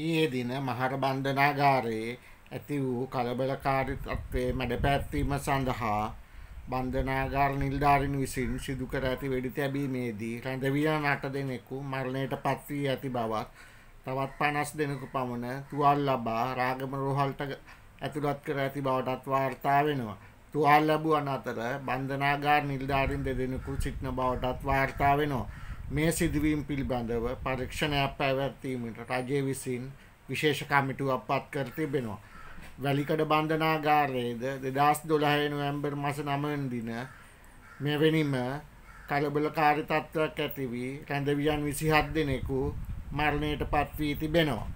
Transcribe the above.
ඊයේ දින මහර බන්ධනාගාරයේ ඇති වූ කලබලකාරී තත්ත්වයේ මැඩපැත්වීම සඳහා බන්ධනාගාර නිලධාරීන් විසින් සිදු කර ඇති වෙඩි තැබීමේදී රැඳවියන් අට දෙනෙකු මරණයට පත් වී ඇති බවත් තවත් 50 දෙනෙකු පමණ තුවාල ලබා රාගම රෝහලට ඇතුළත් කර ඇති බවටත් වාර්තා වෙනවා. තුවාල ලැබුවන් අතර බන්ධනාගාර නිලධාරීන් දෙදෙනෙකු සිටින බවටත් වාර්තා වෙනවා. මේ සිදුවීම් පිළිබඳව පරීක්ෂණයක් පැවැත්වීමට රජය විසින් විශේෂ කමිටුවක් පත් කර තිබෙනවා. වැලිකඩ බන්ධනාගාරයේද දෙදස් දොළහය නොවැම්බර් මස නමන් දින මෙවැනිම කලබලකාරි තත්ත්වයක් ඇතිවී රැඳවියන් විසිහත් දෙනෙකු මරණයට පත්වී තිබෙනවා.